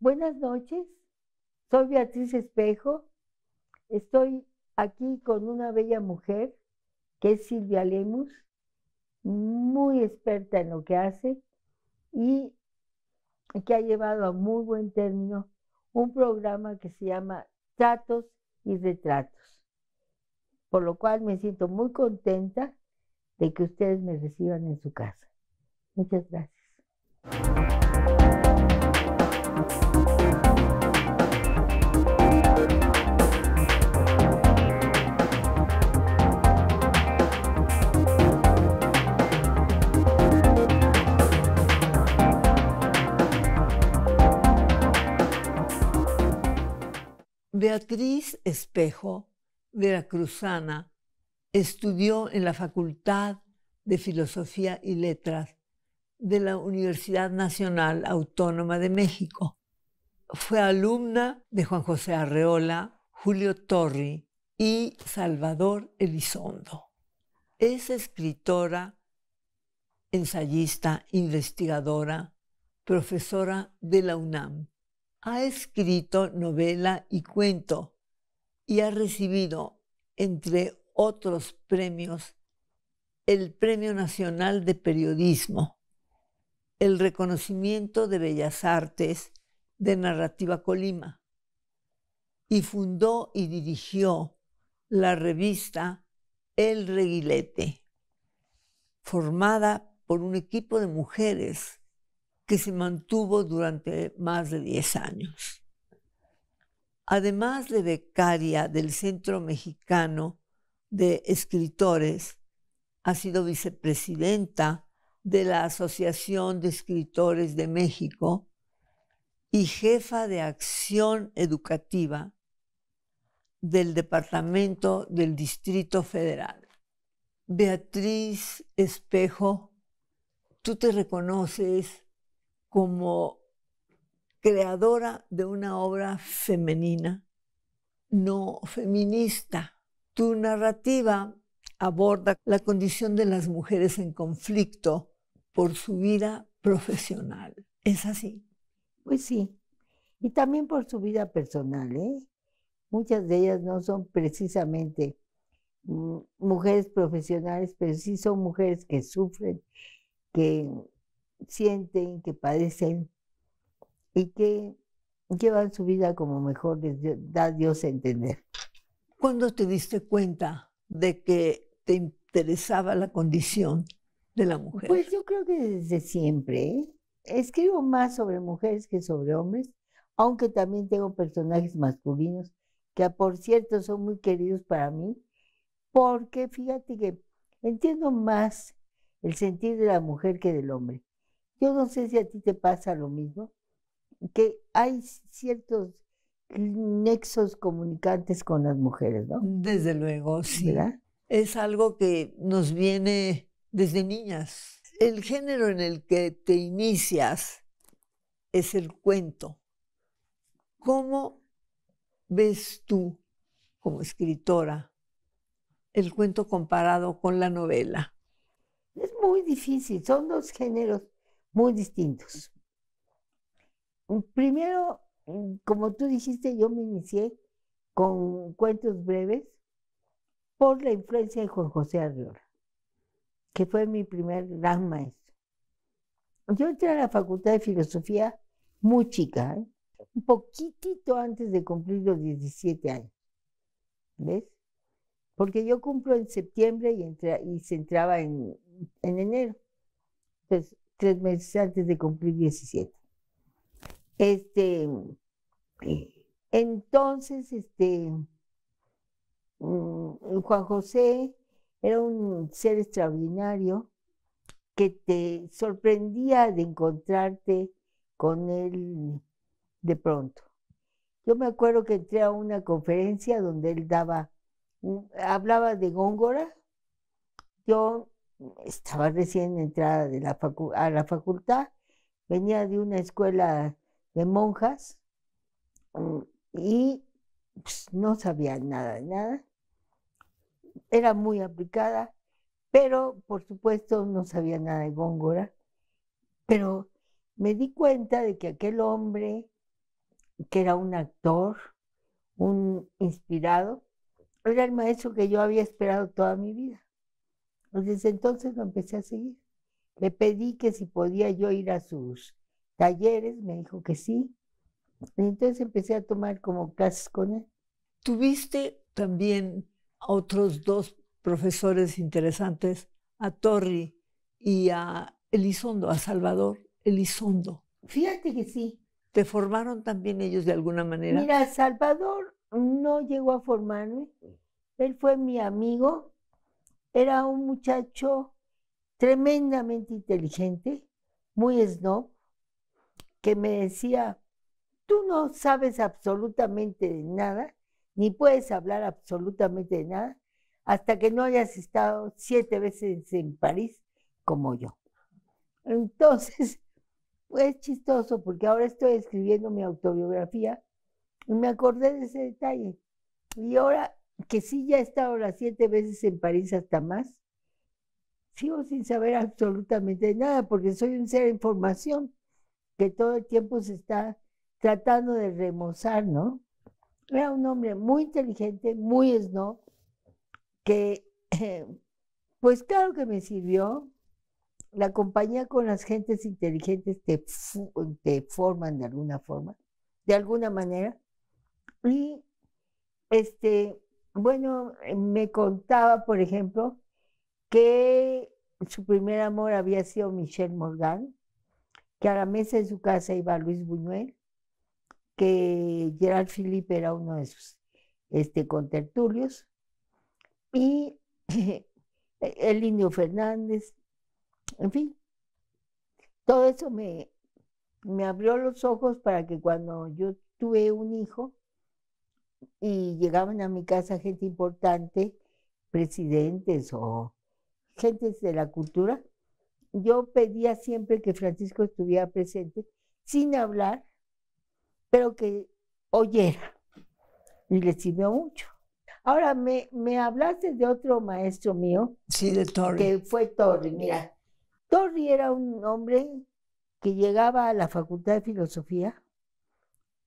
Buenas noches, soy Beatriz Espejo, estoy aquí con una bella mujer que es Silvia Lemus, muy experta en lo que hace y que ha llevado a muy buen término un programa que se llama Tratos y Retratos, por lo cual me siento muy contenta de que ustedes me reciban en su casa. Muchas gracias. Beatriz Espejo, veracruzana, estudió en la Facultad de Filosofía y Letras de la Universidad Nacional Autónoma de México. Fue alumna de Juan José Arreola, Julio Torri y Salvador Elizondo. Es escritora, ensayista, investigadora, profesora de la UNAM ha escrito novela y cuento y ha recibido, entre otros premios, el Premio Nacional de Periodismo, el reconocimiento de Bellas Artes de Narrativa Colima y fundó y dirigió la revista El Reguilete, formada por un equipo de mujeres que se mantuvo durante más de 10 años. Además de becaria del Centro Mexicano de Escritores, ha sido vicepresidenta de la Asociación de Escritores de México y jefa de acción educativa del Departamento del Distrito Federal. Beatriz Espejo, tú te reconoces como creadora de una obra femenina, no feminista. Tu narrativa aborda la condición de las mujeres en conflicto por su vida profesional. ¿Es así? Pues sí. Y también por su vida personal. ¿eh? Muchas de ellas no son precisamente mm, mujeres profesionales, pero sí son mujeres que sufren, que sienten, que padecen y que llevan su vida como mejor da Dios a entender. ¿Cuándo te diste cuenta de que te interesaba la condición de la mujer? Pues yo creo que desde siempre. ¿eh? Escribo más sobre mujeres que sobre hombres, aunque también tengo personajes masculinos que ah, por cierto son muy queridos para mí, porque fíjate que entiendo más el sentir de la mujer que del hombre. Yo no sé si a ti te pasa lo mismo, que hay ciertos nexos comunicantes con las mujeres, ¿no? Desde luego, sí. Es algo que nos viene desde niñas. El género en el que te inicias es el cuento. ¿Cómo ves tú como escritora el cuento comparado con la novela? Es muy difícil, son dos géneros muy distintos. Mm, primero, mm, como tú dijiste, yo me inicié con cuentos breves por la influencia de Juan José Arriola, que fue mi primer gran maestro. Yo entré a la Facultad de Filosofía muy chica, ¿eh? un poquitito antes de cumplir los 17 años. ¿Ves? Porque yo cumplo en septiembre y, y se entraba en, en enero. Entonces, tres meses antes de cumplir 17. Este, entonces, este, mm, Juan José era un ser extraordinario que te sorprendía de encontrarte con él de pronto. Yo me acuerdo que entré a una conferencia donde él daba, mm, hablaba de Góngora. Yo estaba recién entrada de la a la facultad, venía de una escuela de monjas mm, y pues, no sabía nada de nada. Era muy aplicada, pero por supuesto no sabía nada de Góngora. Pero me di cuenta de que aquel hombre, que era un actor, un inspirado, era el maestro que yo había esperado toda mi vida. Pues, desde entonces lo empecé a seguir. Le pedí que si podía yo ir a sus talleres, me dijo que sí. entonces empecé a tomar como clases con él. Tuviste también otros dos profesores interesantes, a Torri y a Elizondo, a Salvador Elizondo. Fíjate que sí. ¿Te formaron también ellos de alguna manera? Mira, Salvador no llegó a formarme. Él fue mi amigo era un muchacho tremendamente inteligente, muy snob, que me decía, tú no sabes absolutamente de nada, ni puedes hablar absolutamente de nada, hasta que no hayas estado siete veces en París como yo. Entonces, es chistoso porque ahora estoy escribiendo mi autobiografía y me acordé de ese detalle. Y ahora que sí ya he estado las siete veces en París hasta más, sigo sin saber absolutamente nada porque soy un ser de formación que todo el tiempo se está tratando de remozar, ¿no? Era un hombre muy inteligente, muy esnob, que pues claro que me sirvió. La compañía con las gentes inteligentes que te forman de alguna forma, de alguna manera. Y este, bueno, eh, me contaba, por ejemplo, que su primer amor había sido Michelle Morgan, que a la mesa de su casa iba Luis Buñuel, que Gerard Philippe era uno de sus este, contertulios, y e-, el Indio Fernández, en fin, todo eso me, me abrió los ojos para que cuando yo tuve un hijo, y llegaban a mi casa gente importante, presidentes o gentes de la cultura, yo pedía siempre que Francisco estuviera presente, sin hablar, pero que oyera. Y le sirvió mucho. Ahora, me, hablaste de otro maestro mío. Sí, de Torri. Que fue Torri, mira. Torri era un hombre que llegaba a la Facultad de Filosofía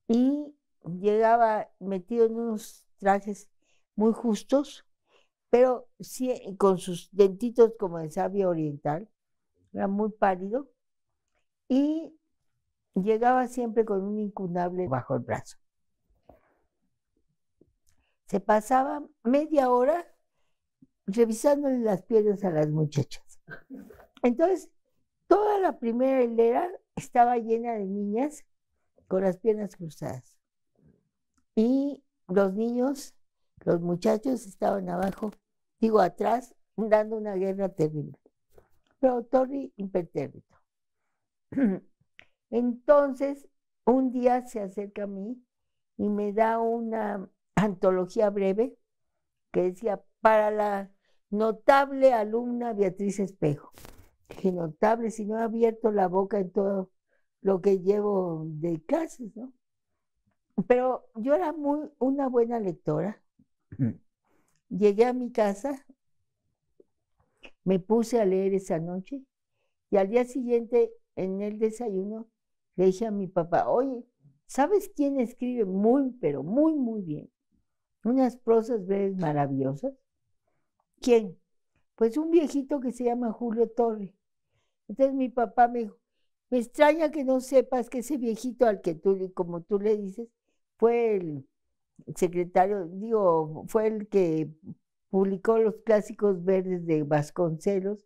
y llegaba metido en unos trajes muy justos, pero sí eh, con sus dentitos como de sabio oriental, era muy pálido, y llegaba siempre con un incunable bajo el brazo. Se pasaba media hora revisándole las piernas a las muchachas. Entonces, toda la primera hilera estaba llena de niñas con las piernas cruzadas y los niños, los muchachos estaban abajo, digo atrás, dando una guerra terrible. Pero Torri impertérrito. Entonces, un día se acerca a mí y me da una antología breve que decía, para la notable alumna Beatriz Espejo. Que notable, si no he abierto la boca en todo lo que llevo de clases, ¿no? pero yo era muy una buena lectora. Llegué a mi casa, me puse a leer esa noche y al día siguiente en el desayuno le dije a mi papá, oye, ¿sabes quién escribe muy, pero muy, muy bien? Unas prosas maravillosas. ¿Quién? Pues un viejito que se llama Julio Torre. Entonces mi papá me dijo, me extraña que no sepas que ese viejito al que tú, como tú le dices, fue el secretario, digo, fue el que publicó los clásicos verdes de Vasconcelos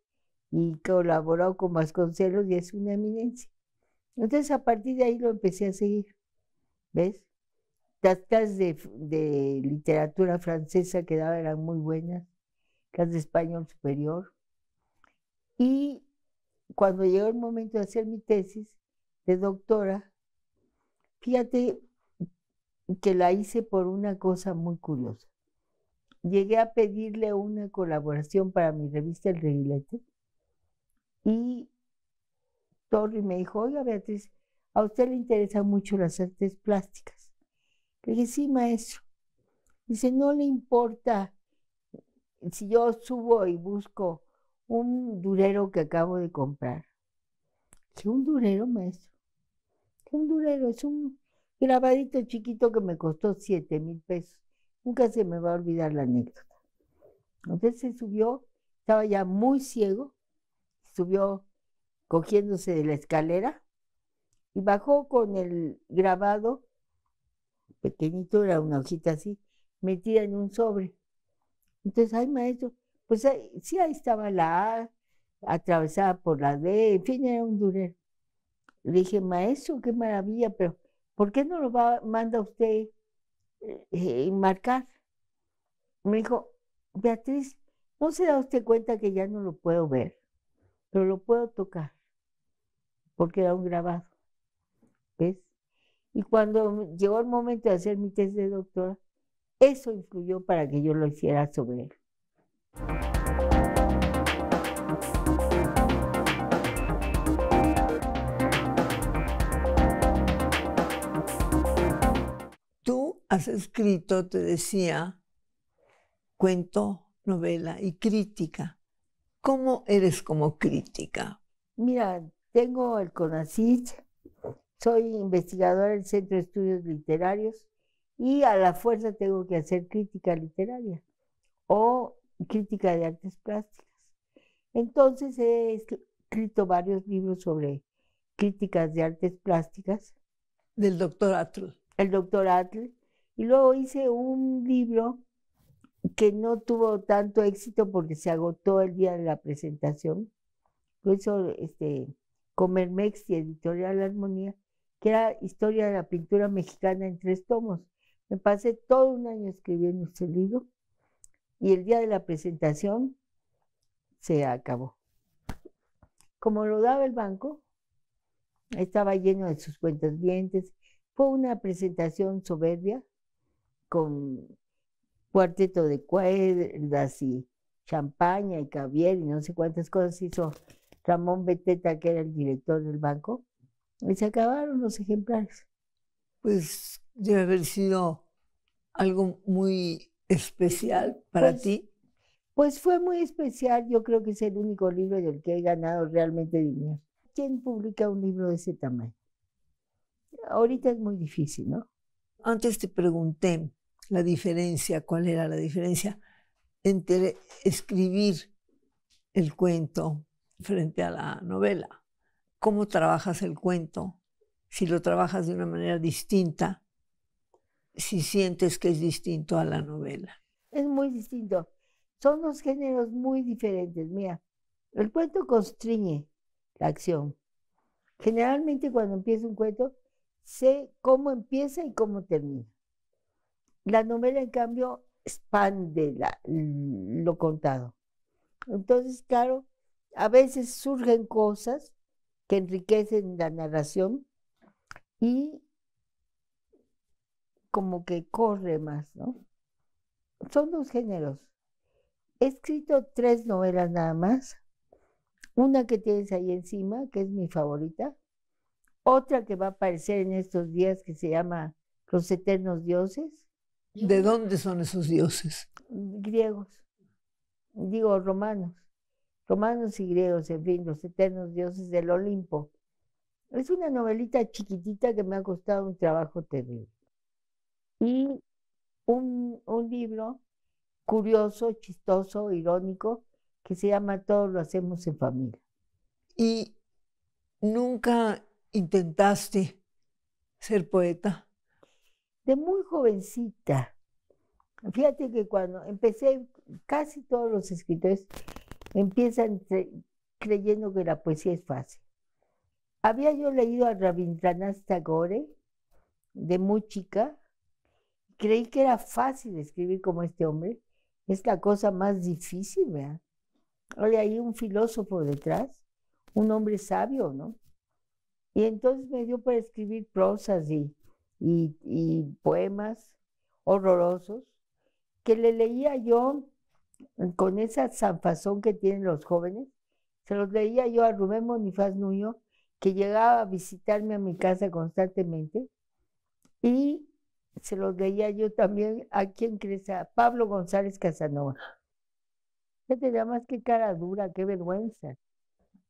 y colaboró con Vasconcelos y es una eminencia. Entonces a partir de ahí lo empecé a seguir, ¿ves? Las clases de, literatura francesa que daba eran muy buenas, clases de español superior. Y cuando llegó el momento de hacer mi tesis de doctora, fíjate, que la hice por una cosa muy curiosa. Llegué a pedirle una colaboración para mi revista El Reguilete y Torri me dijo, oiga Beatriz, a usted le interesan mucho las artes plásticas. Le dije, sí, maestro. Dice, no le importa si yo subo y busco un durero que acabo de comprar. ¿Qué un durero, maestro? un durero? Es un grabadito chiquito que me costó siete mil pesos. Nunca se me va a olvidar la anécdota. Entonces se subió, estaba ya muy ciego, subió cogiéndose de la escalera y bajó con el grabado, pequeñito, era una hojita así, metida en un sobre. Entonces, ay maestro, pues sí ahí estaba la A, atravesada por la D, en fin, era un durero. Le dije, maestro, qué maravilla, pero ¿por qué no lo manda usted eh, eh, marcar? Me dijo, Beatriz, ¿no se da usted cuenta que ya no lo puedo ver, pero lo puedo tocar? Porque era un grabado. ¿Ves? Y cuando llegó el momento de hacer mi test de doctora, eso influyó para que yo lo hiciera sobre él. has escrito, te decía, cuento, novela y crítica. ¿Cómo eres como crítica? Mira, tengo el Conacit, soy investigadora del Centro de Estudios Literarios y a la fuerza tengo que hacer crítica literaria o crítica de artes plásticas. Entonces he escrito varios libros sobre críticas de artes plásticas. Del doctor Atle? El doctor Atle. Y luego hice un libro que no tuvo tanto éxito porque se agotó el día de la presentación. Lo hizo este, Comermex y Editorial Armonía, que era Historia de la Pintura Mexicana en tres tomos. Me pasé todo un año escribiendo este libro y el día de la presentación se acabó. Como lo daba el banco, estaba lleno de sus cuentas dientes. Fue una presentación soberbia con cuarteto de cuerdas y champaña y caviar y no sé cuántas cosas hizo Ramón Beteta, que era el director del banco, y se acabaron los ejemplares. Pues debe haber sido algo muy especial para pues, ti. Pues fue muy especial, yo creo que es el único libro del que he ganado realmente dinero. ¿Quién publica un libro de ese tamaño? Ahorita es muy difícil, ¿no? Antes te pregunté la diferencia, cuál era la diferencia entre escribir el cuento frente a la novela. ¿Cómo trabajas el cuento? Si lo trabajas de una manera distinta, si sientes que es distinto a la novela. Es muy distinto. Son dos géneros muy diferentes. Mira, el cuento constriñe la acción. Generalmente cuando empieza un cuento, sé cómo empieza y cómo termina. La novela, en cambio, expande lo contado. Entonces, claro, a veces surgen cosas que enriquecen la narración y como que corre más, ¿no? Son dos géneros. He escrito tres novelas nada más. Una que tienes ahí encima, que es mi favorita, otra que va a aparecer en estos días que se llama Los Eternos Dioses. ¿De dónde son esos dioses? Griegos, digo romanos, romanos y griegos, en fin, los eternos dioses del Olimpo. Es una novelita chiquitita que me ha costado un trabajo terrible. Y un, libro curioso, chistoso, irónico, que se llama Todo lo hacemos en familia. ¿Y nunca intentaste ser poeta? De muy jovencita. Fíjate que cuando empecé, casi todos los escritores empiezan creyendo que la poesía es fácil. Había yo leído a Rabindranath Tagore de muy chica. Creí que era fácil escribir como este hombre. Es la cosa más difícil, ¿verdad? Hay un filósofo detrás, un hombre sabio, ¿no? Y entonces me dio para escribir prosas y, poemas horrorosos que le leía yo con esa zanfazón que tienen los jóvenes, se los leía yo a Rubén Bonifaz Nuño, que llegaba a visitarme a mi casa constantemente, y se los leía yo también a quien crees, a Pablo González Casanova. Ya te más qué cara dura, qué vergüenza.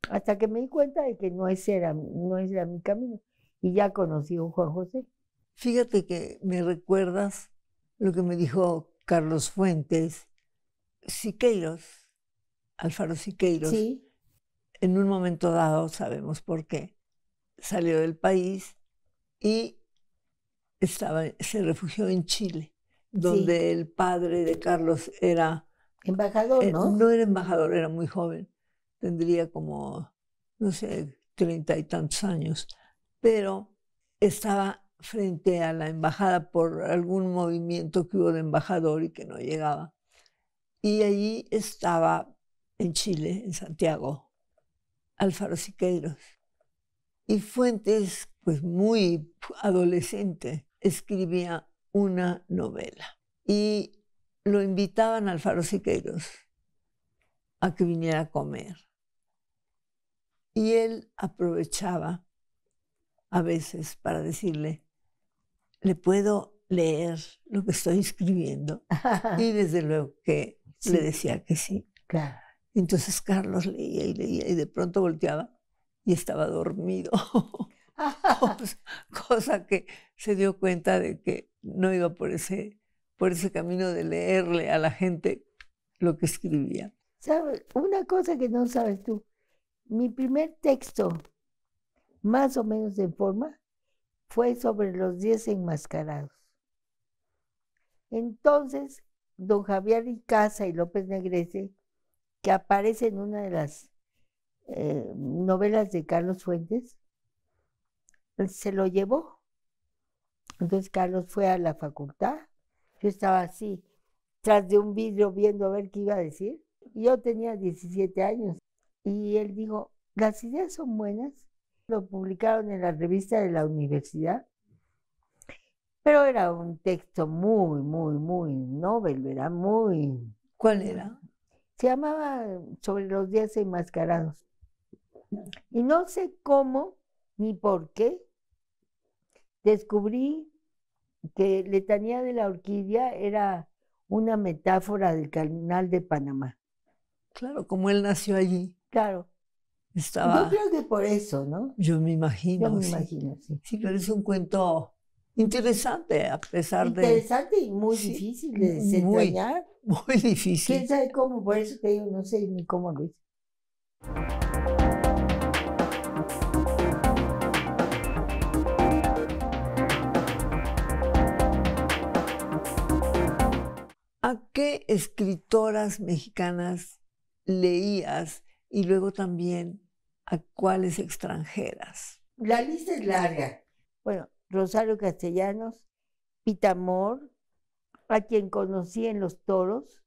Hasta que me di cuenta de que no ese era, no era mi camino. Y ya conocí a un Juan José. Fíjate que me recuerdas lo que me dijo Carlos Fuentes, Siqueiros, Alfaro Siqueiros. En un momento dado, sabemos por qué, salió del país y estaba, se refugió en Chile, donde el padre de Carlos era... Embajador, eh, ¿no? no era embajador, era muy joven tendría como, no sé, treinta y tantos años, pero estaba frente a la embajada por algún movimiento que hubo de embajador y que no llegaba. Y allí estaba en Chile, en Santiago, Alfaro Siqueiros. Y Fuentes, pues muy adolescente, escribía una novela. Y lo invitaban a Alfaro Siqueiros a que viniera a comer. Y él aprovechaba a veces para decirle, le puedo leer lo que estoy escribiendo. y desde luego que le decía que sí. Claro. Entonces Carlos leía y leía y de pronto volteaba y estaba dormido. Pues, cosa, que se dio cuenta de que no iba por ese, por ese camino de leerle a la gente lo que escribía. ¿Sabes? Una cosa que no sabes tú, mi primer texto, más o menos en forma, fue sobre los 10 enmascarados. Entonces, don Javier Icaza y López Negrese, que aparece en una de las eh, novelas de Carlos Fuentes, se lo llevó. Entonces Carlos fue a la facultad, yo estaba así, tras de un vidrio viendo a ver qué iba a decir. Yo tenía 17 años. Y él dijo, las ideas son buenas, lo publicaron en la revista de la universidad, pero era un texto muy, muy, muy novel, ¿verdad? Muy... ¿Cuál era? Se llamaba Sobre los días enmascarados. Y no sé cómo ni por qué descubrí que Letanía de la Orquídea era una metáfora del carnal de Panamá. Claro, como él nació allí. Claro. Estaba, yo creo que por eso, ¿no? Yo me imagino. me sí. imagino, sí. Sí, pero es un cuento interesante, a pesar de. Interesante y muy difícil de desentrañar. Muy, difícil. ¿Quién sabe cómo? Por eso que yo no sé ni cómo lo hice. ¿A qué escritoras mexicanas leías y luego también a cuáles extranjeras. La lista es larga. Bueno, Rosario Castellanos, Pita Amor, a quien conocí en los toros.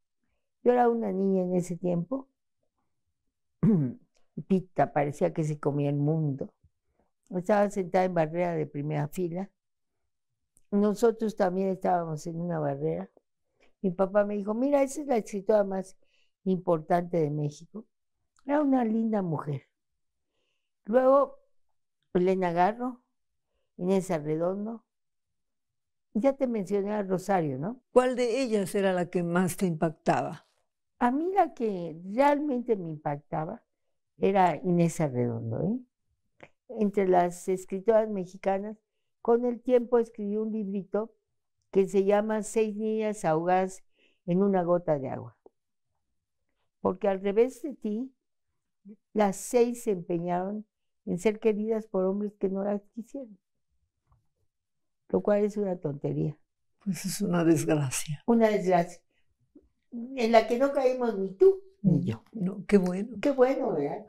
Yo era una niña en ese tiempo. Pita parecía que se comía el mundo. Estaba sentada en barrera de primera fila. Nosotros también estábamos en una barrera. Mi papá me dijo, mira, esa es la escritora más importante de México. Era una linda mujer. Luego, Elena Garro, Inés Arredondo. Ya te mencioné a Rosario, ¿no? ¿Cuál de ellas era la que más te impactaba? A mí la que realmente me impactaba era Inés Arredondo. ¿eh? Entre las escritoras mexicanas, con el tiempo escribí un librito que se llama Seis niñas ahogadas en una gota de agua. Porque al revés de ti, las seis se empeñaron en ser queridas por hombres que no las quisieron, lo cual es una tontería. Pues es una desgracia. Una desgracia, en la que no caímos ni tú ni yo. No, qué bueno. Qué bueno, ¿verdad?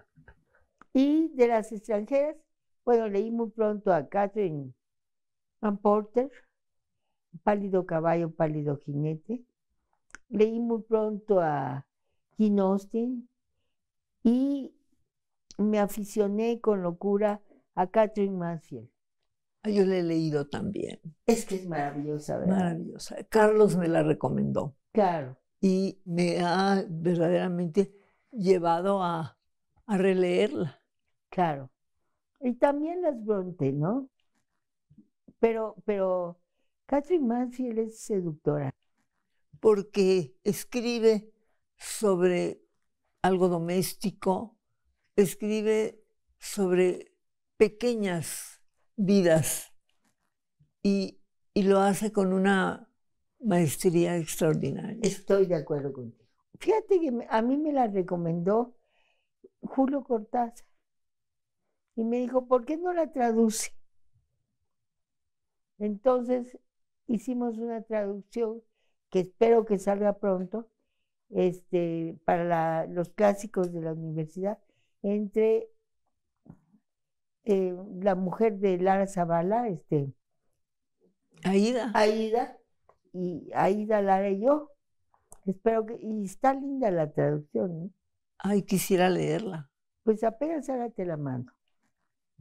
Y de las extranjeras, bueno, leí muy pronto a Catherine Van Porter, Pálido Caballo, Pálido Jinete. Leí muy pronto a Gene Austin, y me aficioné con locura a Catherine Mansfield. Ah, yo la he leído también. Es que es maravillosa, ¿verdad? Maravillosa. Carlos me la recomendó. Claro. Y me ha verdaderamente llevado a, releerla. Claro. Y también las Bronte, ¿no? Pero, pero Catherine Mansfield es seductora. Porque escribe sobre algo doméstico, escribe sobre pequeñas vidas y, lo hace con una maestría extraordinaria. Estoy de acuerdo contigo. Fíjate que a mí me la recomendó Julio Cortázar y me dijo, ¿por qué no la traduce? Entonces hicimos una traducción que espero que salga pronto este, para los clásicos de la universidad, entre eh, la mujer de Lara Zavala, este, Aida. Aida, y Aida Lara y yo. Espero que, y está linda la traducción. ¿eh? Ay, quisiera leerla. Pues apenas hágate la mano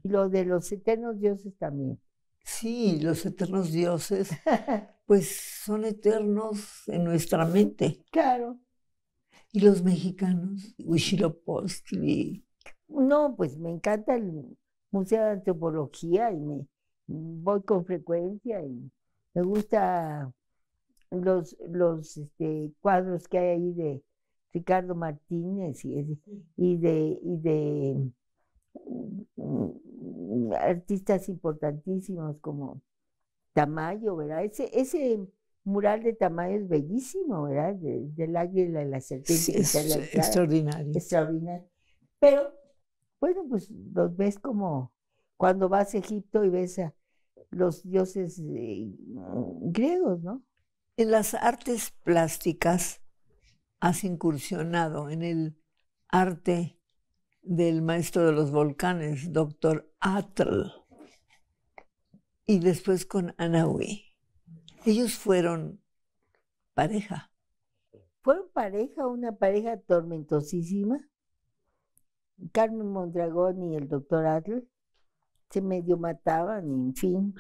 Y lo de los eternos dioses también. Sí, los eternos dioses, pues son eternos en nuestra mente. Claro. Y los mexicanos, Post? No, pues me encanta el Museo de Antropología y me voy con frecuencia y me gusta los, los este, cuadros que hay ahí de Ricardo Martínez y, de, de mm, artistas importantísimos como Tamayo, ¿verdad? ese mural de es bellísimo, ¿verdad? del águila y la serpiente. es, extraordinario. Pero, bueno, pues los ves como cuando vas a Egipto y ves a los dioses eh, griegos, ¿no? En las artes plásticas has incursionado en el arte del maestro de los volcanes, doctor Atl, y después con Anaui. Ellos fueron pareja. Fueron pareja, una pareja tormentosísima. Carmen Mondragón y el doctor Adler se medio mataban, en fin.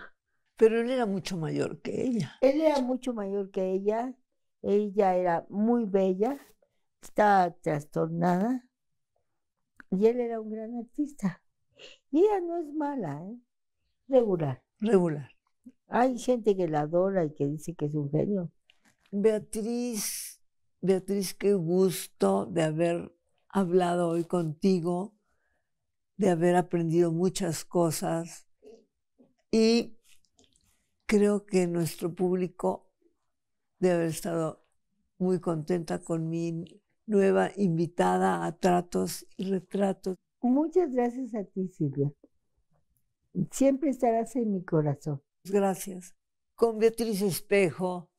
Pero él era mucho mayor que ella. Él era mucho mayor que ella. Ella era muy bella, estaba trastornada y él era un gran artista. Y ella no es mala, ¿eh? regular. Regular. Hay gente que la adora y que dice que es un genio. Beatriz, Beatriz, qué gusto de haber hablado hoy contigo, de haber aprendido muchas cosas y creo que nuestro público debe haber estado muy contenta con mi nueva invitada a tratos y retratos. Muchas gracias a ti, Silvia. Siempre estarás en mi corazón. Gracias. Con Beatriz Espejo,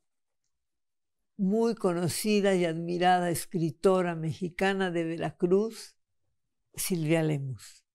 muy conocida y admirada escritora mexicana de Veracruz, Silvia Lemus.